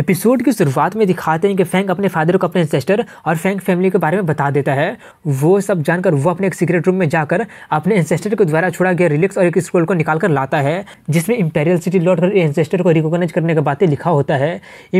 episode की शुरुआत में दिखाते हैं कि फैंक अपने फादर को अपने इंसेस्टर और फैंक फैमिली के बारे में बता देता है वो सब जानकर वो अपने एक सीक्रेट रूम में जाकर अपने इंसेस्टर के द्वारा छोड़ा गया रिलिक्स और एक स्क्रोल को निकाल कर लाता है जिसमें इंपेरियल सिटी लौट कर एंसेस्टर को रिकॉग्नाइज करने के बातें लिखा होता है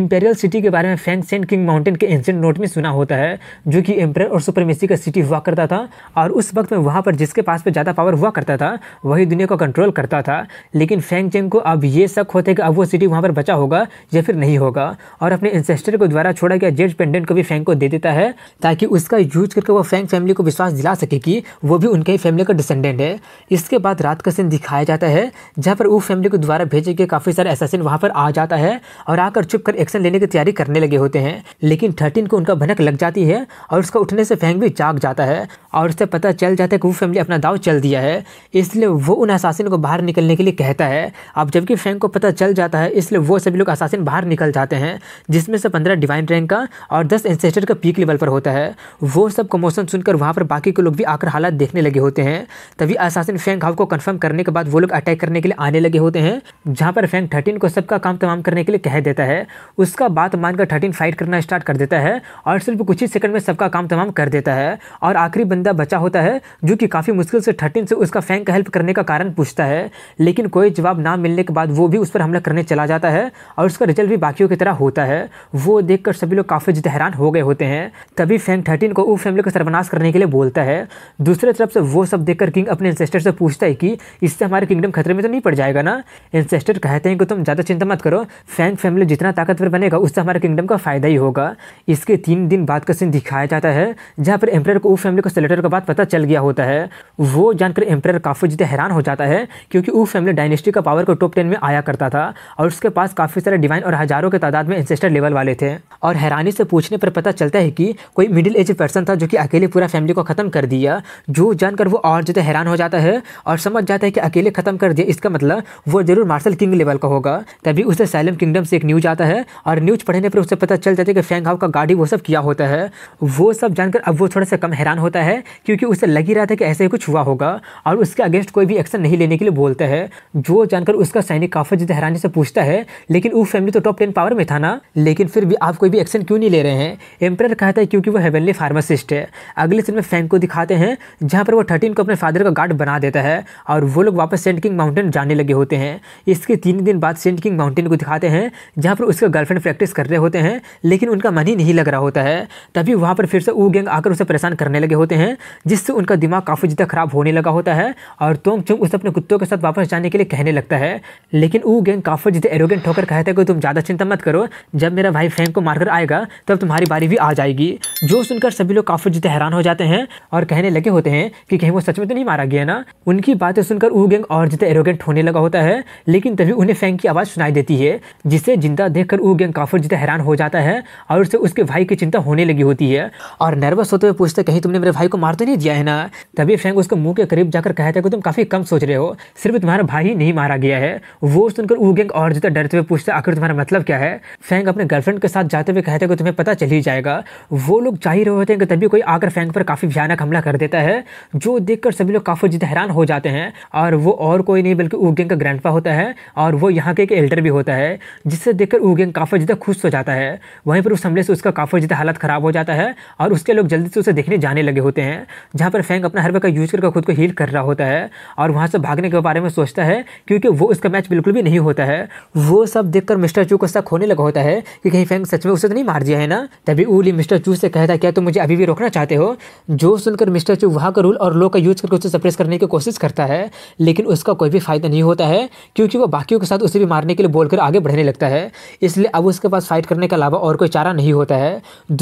इंपेरियल सिटी के बारे में फैंक सेंट किंग माउंटेन के एंशेंट नोट में सुना होता है जो कि एम्पर और सुपरमेसी का सिटी हुआ करता था और उस वक्त में वहाँ पर जिसके पास पर ज़्यादा पावर हुआ करता था वही दुनिया को कंट्रोल करता था लेकिन फ़ैंक चेंग को अब ये शक होता है कि अब वो सिटी वहाँ पर बचा होगा या फिर नहीं होगा का और अपने इंसेस्टर को द्वारा छोड़ा गया जेड पेंडेंट को भी फैंक को दे देता है ताकि उसका यूज करके वो फैंक फैमिली को विश्वास दिला सके कि वो भी उनके ही फैमिली का डिसेंडेंट है इसके बाद रात का सीन दिखाया जाता है जहाँ पर वो फैमिली को द्वारा भेजे गए काफ़ी सारे एसासिन वहाँ पर आ जाता है और आकर चुप कर एक्शन लेने की तैयारी करने लगे होते हैं लेकिन थर्टीन को उनका भनक लग जाती है और उसका उठने से फैंक भी जाग जाता है और उससे पता चल जाता है कि वो फैमिली अपना दाव चल दिया है इसलिए वो उन असासिन को बाहर निकलने के लिए कहता है अब जबकि फैंक को पता चल जाता है इसलिए वो सभी लोग असासिन बाहर निकल जाते हैं होते हैं जिसमें से पंद्रह डिवाइन रैंक का और दस एंसेस्टर का पीक लेवल पर होता है वो सब कमोशन सुनकर वहाँ पर बाकी के लोग भी आकर हालात देखने लगे होते हैं तभी असासिन फैंक हाउ को कन्फर्म करने के बाद वो लोग अटैक करने के लिए आने लगे होते हैं जहाँ पर फैंक थर्टीन को सबका काम तमाम करने के लिए कह देता है उसका बात मानकर थर्टीन फाइट करना स्टार्ट कर देता है और सिर्फ कुछ ही सेकंड में सबका काम तमाम कर देता है और आखिरी बंदा बचा होता है जो कि काफ़ी मुश्किल से थर्टीन से उसका फैंक हेल्प करने का कारण पूछता है लेकिन कोई जवाब ना मिलने के बाद वो भी उस पर हमला करने चला जाता है और उसका रिजल्ट भी बाकियों की खतरा होता है वो देखकर सभी लोग काफ़ी जिद हैरान हो गए होते हैं तभी फैंग थर्टीन को ऊ फैमिली को सर्वनाश करने के लिए बोलता है दूसरे तरफ से वो सब देखकर किंग अपने एंसेस्टर से पूछता है कि इससे हमारे किंगडम खतरे में तो नहीं पड़ जाएगा ना एंसेस्टर कहते हैं कि तुम ज़्यादा चिंता मत करो फैंग फैमिली जितना ताकतवर बनेगा उससे हमारे किंगडम का फ़ायदा ही होगा इसके तीन दिन बाद का सीन दिखाया जाता है जहाँ पर एम्प्रयर को ऊ फैमिली को सेलेटर का बात पता चल गया होता है वो जानकर एम्प्रयर काफ़ी ज़्यादा हैरान हो जाता है क्योंकि ऊ फैमिली डायनेस्टी का पावर को टॉप टेन में आया करता था और उसके पास काफ़ी सारे डिवाइन और हज़ारों के तादाद तादाद में एंसेस्टर लेवल वाले थे और हैरानी से पूछने पर पता चलता है कि कोई मिडिल एज पर्सन था जो कि अकेले पूरा फैमिली को ख़त्म कर दिया जो जानकर वो और ज़्यादा हैरान हो जाता है और समझ जाता है कि अकेले ख़त्म कर दिया इसका मतलब वो ज़रूर मार्शल किंग लेवल का होगा तभी उसे सैलम किंगडम से एक न्यूज़ आता है और न्यूज़ पढ़ने पर उसे पता चल जाता है कि फैंग हाउ का गाड़ी वो सब किया होता है वो सब जानकर अब वो थोड़ा सा कम हैरान होता है क्योंकि उसे लग ही रहा था कि ऐसे ही कुछ हुआ होगा और उसके अगेंस्ट कोई भी एक्शन नहीं लेने के लिए बोलता है जो जानकर उसका सैनिक काफ़ी ज़्यादा हैरानी से पूछता है लेकिन वो फैमिली तो टॉप टेन पावर में था ना लेकिन फिर भी आप कोई भी एक्शन क्यों नहीं ले रहे हैं एम्प्रेयर कहता है क्योंकि वो हेवनली फार्मासिस्ट है अगले सीन में फैंक को दिखाते हैं जहाँ पर वो थर्टीन को अपने फादर का गार्ड बना देता है और वो लोग वापस सेंट किंग माउंटेन जाने लगे होते हैं इसके तीन दिन बाद सेंट किंग माउंटेन को दिखाते हैं जहाँ पर उसका गर्लफ्रेंड प्रैक्टिस कर रहे होते हैं लेकिन उनका मन ही नहीं लग रहा होता है तभी वहाँ पर फिर से ऊ गैंग आकर उसे परेशान करने लगे होते हैं जिससे उनका दिमाग काफ़ी ज़्यादा ख़राब होने लगा होता है और तोंग चुंग उसे अपने कुत्तों के साथ वापस जाने के लिए कहने लगता है लेकिन ऊ गैंग काफ़ी ज़्यादा एरोगेंट होकर कहता है कि तुम ज़्यादा चिंता मत करो जब मेरा भाई फैंक को मारकर आएगा तब तुम्हारी बारी भी आ जाएगी जो सुनकर सभी लोग काफी जितने हैरान हो जाते हैं और कहने लगे होते हैं कि कहीं वो सच में तो नहीं मारा गया ना उनकी बातें सुनकर वो गैंग और जितने एरोगेंट होने लगा होता है लेकिन तभी उन्हें फैंक की आवाज़ सुनाई देती है जिसे जिंदा देख कर गैंग काफी जितने हैरान हो जाता है और उससे उसके भाई की चिंता होने लगी होती है और नर्वस होते हुए पूछते कहीं तुमने मेरे भाई को मार तो नहीं दिया है ना तभी फैंग उसके मुंह के करीब जाकर कहते कि तुम काफ़ी कम सोच रहे हो सिर्फ तुम्हारा भाई ही नहीं मारा गया है वो सुनकर वो गैंग और जितना डरते हुए पूछते आखिर तुम्हारा मतलब क्या है है फैंग अपने गर्लफ्रेंड के साथ जाते हुए कहते कि तुम्हें पता चल ही जाएगा वो लोग जा ही रहे होते हैं कि तभी कोई आकर फैंग पर काफ़ी भयानक हमला कर देता है जो देखकर सभी लोग काफ़ी जिद हैरान हो जाते हैं और वो और कोई नहीं बल्कि ऊगेंग का ग्रैंडपा होता है और वो यहाँ के एक एल्डर भी होता है जिससे देखकर ऊगेंग काफ़ी ज़्यादा खुश हो जाता है वहीं पर उस हमले से उसका काफ़ी ज़्यादा हालत ख़राब हो जाता है और उसके लोग जल्दी से उसे देखने जाने लगे होते हैं जहाँ पर फैंग अपना हर का यूज़ करके खुद को हील कर रहा होता है और वहाँ से भागने के बारे में सोचता है क्योंकि वो उसका मैच बिल्कुल भी नहीं होता है वो सब देखकर मिस्टर चू को शक होने रोने लगा होता है कि कहीं फेंग सच में उसे तो नहीं मार दिया है ना तभी ऊली मिस्टर चू से कहता है क्या तुम मुझे अभी भी रोकना चाहते हो जो सुनकर मिस्टर चू वहाँ का रूल और लो का यूज करके उसे सप्रेस करने की कोशिश करता है लेकिन उसका कोई भी फायदा नहीं होता है क्योंकि वो बाकियों के साथ उसे भी मारने के लिए बोलकर आगे बढ़ने लगता है इसलिए अब उसके पास फाइट करने के अलावा और कोई चारा नहीं होता है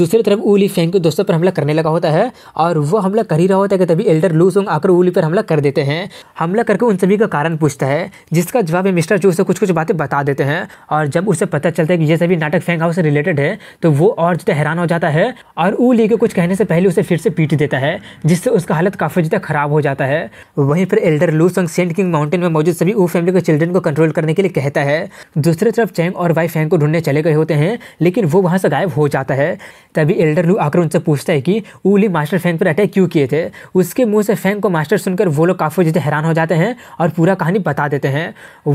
दूसरी तरफ ऊली फेंग के दोस्तों पर हमला करने लगा होता है और वो हमला कर ही रहा होता है कि तभी एल्डर लू सोंग आकर ऊली पर हमला कर देते हैं हमला करके उन सभी का कारण पूछता है जिसका जवाब मिस्टर चू से कुछ कुछ बातें बता देते हैं और जब उसे पता चलता है जाता है कि ये सभी नाटक फैंग हाउस से रिलेटेड है तो वो और ज़्यादा हैरान हो जाता है और ऊ ली के कुछ कहने से पहले उसे फिर से पीट देता है जिससे उसका हालत काफ़ी ज़्यादा ख़राब हो जाता है वहीं पर एल्डर लू संग सेंट किंग माउंटेन में मौजूद सभी ऊ फैमिली के चिल्ड्रन को कंट्रोल करने के लिए कहता है दूसरी तरफ चैंग और वाई फैंग को ढूंढने चले गए होते हैं लेकिन वो वहाँ से गायब हो जाता है तभी एल्डर लू आकर उनसे पूछता है कि ऊ ली मास्टर फैंग पर अटैक क्यों किए थे उसके मुँह से फैंग को मास्टर सुनकर वो लोग काफ़ी ज़्यादा हैरान हो जाते हैं और पूरा कहानी बता देते हैं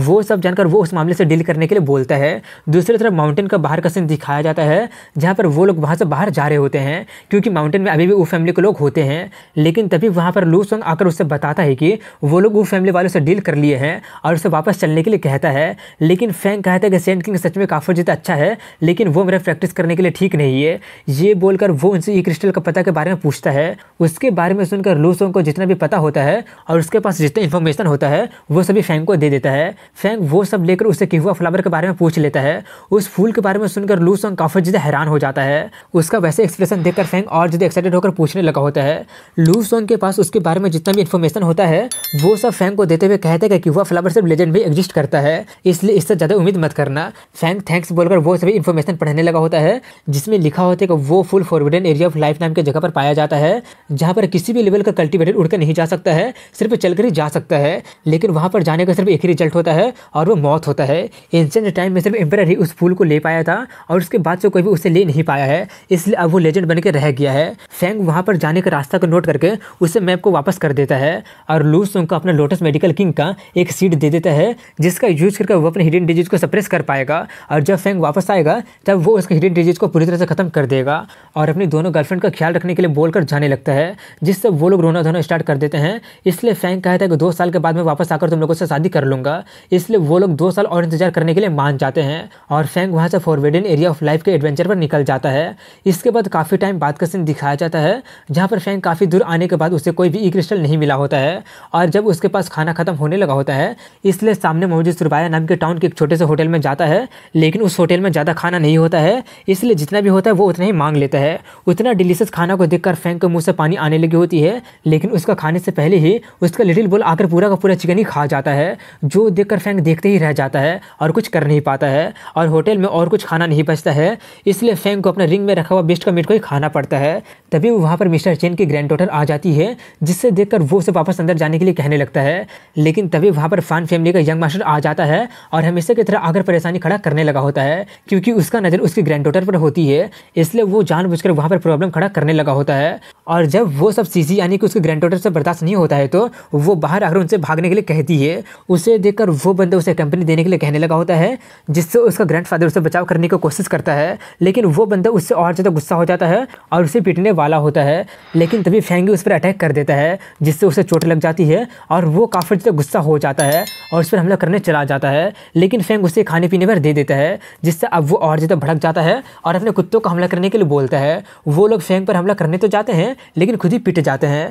वो सब जानकर वो उस मामले से डील करने के लिए बोलता है दूसरी तरफ तरफ माउंटेन का बाहर का सीन दिखाया जाता है जहाँ पर वो लोग वहाँ से बाहर जा रहे होते हैं क्योंकि माउंटेन में अभी भी वो फैमिली के लोग होते हैं लेकिन तभी वहाँ पर लू सॉन्ग आकर उससे बताता है कि वो लोग वो फैमिली वालों से डील कर लिए हैं और उसे वापस चलने के लिए कहता है लेकिन फैंक कहता है कि सेंट किंग सच में काफी जीत अच्छा है लेकिन वो मेरा प्रैक्टिस करने के लिए ठीक नहीं है ये बोलकर वो उनसे ये क्रिस्टल का पता के बारे में पूछता है उसके बारे में सुनकर लू सॉन्ग को जितना भी पता होता है और उसके पास जितना इन्फॉर्मेशन होता है वो सभी फैंक को दे देता है फैंक वो सब लेकर उससे किहुआ फ्लावर के बारे में पूछ लेता है उस फूल के बारे में सुनकर लू सॉन्ग काफ़ी ज़्यादा हैरान हो जाता है उसका वैसे एक्सप्रेशन देखकर फैंग और ज़्यादा एक्साइटेड होकर पूछने लगा होता है लू सॉन्ग के पास उसके बारे में जितना भी इन्फॉर्मेशन होता है वो सब फैंग को देते हुए कहते हैं कि वह फ्लावर सिर्फ लेजेंड भी एग्जिस्ट करता है इसलिए इससे ज़्यादा उम्मीद मत करना फैंग थैंक्स बोलकर वो सभी इन्फॉर्मेशन पढ़ने लगा होता है जिसमें लिखा होता है कि वो full forbidden area of life नाम की जगह पर पाया जाता है जहाँ पर किसी भी लेवल का कल्टिवेटर उड़कर नहीं जा सकता है सिर्फ चलकर ही जा सकता है लेकिन वहां पर जाने का सिर्फ एक ही रिजल्ट होता है और वो मौत होता है एंशियंट टाइम में सिर्फ एम्पर ही उस फूल फूल को ले पाया था और उसके बाद से कोई भी उसे ले नहीं पाया है इसलिए अब वो लेजेंड बन के रह गया है फेंग वहाँ पर जाने का रास्ता को नोट करके उसे मैप को वापस कर देता है और लूसोंग को अपना लोटस मेडिकल किंग का एक सीट दे देता है जिसका यूज करके वो अपने हिडन डिजीज को सप्रेस कर पाएगा और जब फेंग वापस आएगा तब वो उसके हिडन डिजीज को पूरी तरह से खत्म कर देगा और अपनी दोनों गर्लफ्रेंड का ख्याल रखने के लिए बोलकर जाने लगता है जिससे वो लोग रोना धोना स्टार्ट कर देते हैं इसलिए फेंग कहता है कि दो साल के बाद मैं वापस आकर तुम लोगों से शादी कर लूंगा इसलिए वो लोग दो साल और इंतजार करने के लिए मान जाते हैं और फैंग वहाँ से फॉरवेडन एरिया ऑफ लाइफ के एडवेंचर पर निकल जाता है इसके बाद काफ़ी टाइम बाद का सीन दिखाया जाता है जहाँ पर फैंग काफ़ी दूर आने के बाद उसे कोई भी ई क्रिस्टल नहीं मिला होता है और जब उसके पास खाना खत्म होने लगा होता है इसलिए सामने मौजूद सुरबाया नाम के टाउन के एक छोटे से होटल में जाता है लेकिन उस होटल में ज़्यादा खाना नहीं होता है इसलिए जितना भी होता है वो उतना ही मांग लेता है उतना डिलीशियस खाना को देखकर फैंक के मुंह से पानी आने लगी होती है लेकिन उसका खाने से पहले ही उसका लिटिल बोल आकर पूरा का पूरा चिकन ही खा जाता है जो देखकर फैंक देखते ही रह जाता है और कुछ कर नहीं पाता है और होटल में और कुछ खाना नहीं बचता है इसलिए फेंग को अपने रिंग में रखा हुआ बेस्ट का मीट को ही खाना पड़ता है तभी वो वहाँ पर मिस्टर चेन की ग्रैंड डॉटर आ जाती है जिससे देखकर वो उसे वापस अंदर जाने के लिए कहने लगता है लेकिन तभी वहाँ पर फान फैमिली का यंग मास्टर आ जाता है और हमेशा की तरह आकर परेशानी खड़ा करने लगा होता है क्योंकि उसका नज़र उसकी ग्रैंड डॉटर पर होती है इसलिए वो जानबूझकर वहाँ पर प्रॉब्लम खड़ा करने लगा होता है और जब वो सब सीसी यानी कि उसके ग्रैंड डॉटर से बर्दाश्त नहीं होता है तो वो बाहर आकर उनसे भागने के लिए कहती है उसे देखकर वो बंदा उसे कंपनी देने के लिए कहने लगा होता है जिससे उसका ग्रैंड फादर उससे बचाव करने की कोशिश करता है लेकिन वो बंदा उससे और ज़्यादा गुस्सा हो जाता है और उसे पीटने वाला होता है लेकिन तभी फेंगी उस पर अटैक कर देता है जिससे उसे चोट लग जाती है और वो काफ़ी ज़्यादा गुस्सा हो जाता है और उस पर हमला करने चला जाता है लेकिन फेंग उसे खाने पीने पर दे देता है जिससे अब वो और ज़्यादा भड़क जाता है और अपने कुत्तों को हमला करने के लिए बोलता है वो लोग फेंग पर हमला करने तो जाते हैं लेकिन खुद ही पीट जाते हैं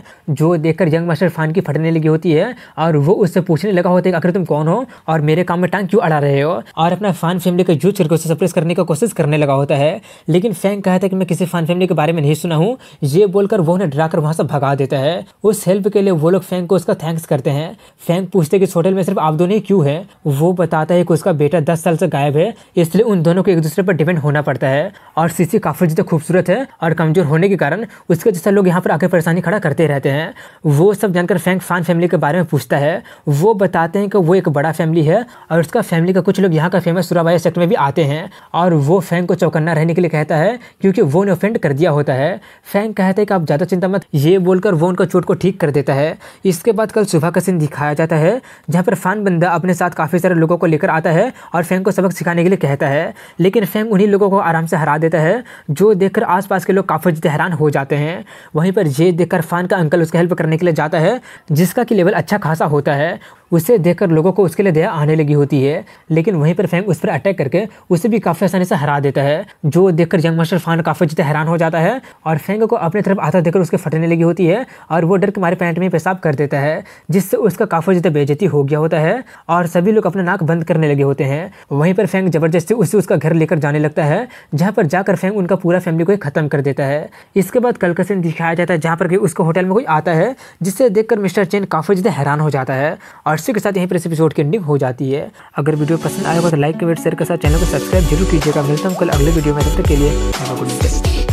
जो देखकर यंग मास्टर फान की फटने लगी होती है और वो उससे पूछने लगा होता है आखिर तुम कौन हो और मेरे काम में टांग क्यों अड़ा रहे हो और अपना फान फैमिली का जो फ्यूचर को सप्रेस करने का कोशिश करने लगा होता है लेकिन फैंक कहता है कि मैं किसी फैन फैमिली के बारे में नहीं सुना हूँ ये बोलकर वो उन्हें डरा कर वहाँ से भगा देता है उस हेल्प के लिए वो लोग फैंक को उसका थैंक्स करते हैं फैंक पूछते हैं कि इस होटल में सिर्फ आप दोनों ही क्यों है वो बताता है कि उसका बेटा दस साल से गायब है इसलिए उन दोनों को एक दूसरे पर डिपेंड होना पड़ता है और सीसी काफ़ी ज़्यादा खूबसूरत है और कमज़ोर होने के कारण उसके जैसा लोग यहाँ पर आकर परेशानी खड़ा करते रहते हैं वो सब जानकर फैंक फान फैमिली के बारे में पूछता है वो बताते हैं कि वो एक बड़ा फैमिली है और उसका फैमिली का कुछ लोग यहाँ का फेमस सुराबाया सेक्टर में भी आते हैं और वो फैंक को चौकन्ना रहने के लिए कहता है क्योंकि वो उन्हें ऑफेंड कर दिया होता है फैंक कहते हैं कि आप ज़्यादा चिंता मत ये बोलकर वो उनका चोट को ठीक कर देता है इसके बाद कल सुबह का सीन दिखाया जाता है जहाँ पर फान बंदा अपने साथ काफ़ी सारे लोगों को लेकर आता है और फैंक को सबक सिखाने के लिए कहता है लेकिन फैंक उन्हीं लोगों को आराम से हरा देता देता है जो देखकर आसपास के लोग काफ़ी ज़्यादा हैरान हो जाते हैं वहीं पर ये देखकर फ़ान का अंकल उसका हेल्प करने के लिए जाता है जिसका कि लेवल अच्छा खासा होता है उसे देखकर लोगों को उसके लिए दया आने लगी होती है लेकिन वहीं पर फैंग उस पर अटैक करके उसे भी काफ़ी आसानी से हरा देता है जो देखकर यंग मास्टर फान काफ़ी ज़्यादा हैरान हो जाता है और फैंग को अपने तरफ आता देखकर उसके फटने लगी होती है और वो डर के मारे पैंट में पेशाब कर देता है जिससे उसका काफ़ी ज़्यादा बेजती हो गया होता है और सभी लोग अपना नाक बंद करने लगे होते हैं वहीं पर फैंग ज़बरदस्ती उसे उसका घर लेकर जाने लगता है जहाँ पर जाकर फैंग उनका पूरा फैमिली को ख़त्म कर देता है इसके बाद कल का दिखाया जाता है जहाँ पर कि उसको होटल में कोई आता है जिससे देखकर मिस्टर चेन काफ़ी ज़्यादा हैरान हो जाता है और इसी के साथ यहीं पर इस एपिसोड की एंडिंग हो जाती है अगर वीडियो पसंद आएगा तो लाइक कमेंट शेयर के साथ चैनल को सब्सक्राइब जरूर कीजिएगा मिलता हूँ कल अगले वीडियो में तब तक के लिए